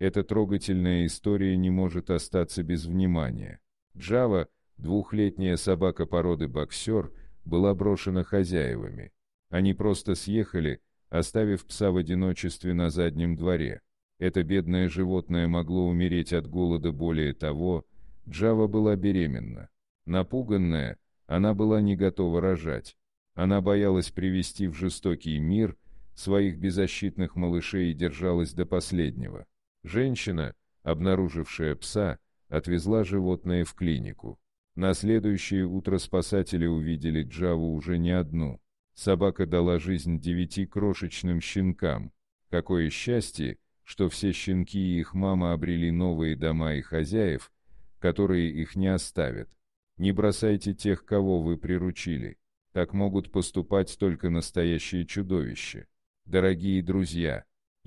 Эта трогательная история не может остаться без внимания. Джава, двухлетняя собака породы боксер, была брошена хозяевами. Они просто съехали, оставив пса в одиночестве на заднем дворе. Это бедное животное могло умереть от голода более того, Джава была беременна. Напуганная, она была не готова рожать. Она боялась привести в жестокий мир своих беззащитных малышей и держалась до последнего. Женщина, обнаружившая пса, отвезла животное в клинику. На следующее утро спасатели увидели Джаву уже не одну. Собака дала жизнь девяти крошечным щенкам. Какое счастье, что все щенки и их мама обрели новые дома и хозяев, которые их не оставят. Не бросайте тех, кого вы приручили. Так могут поступать только настоящие чудовища. Дорогие друзья,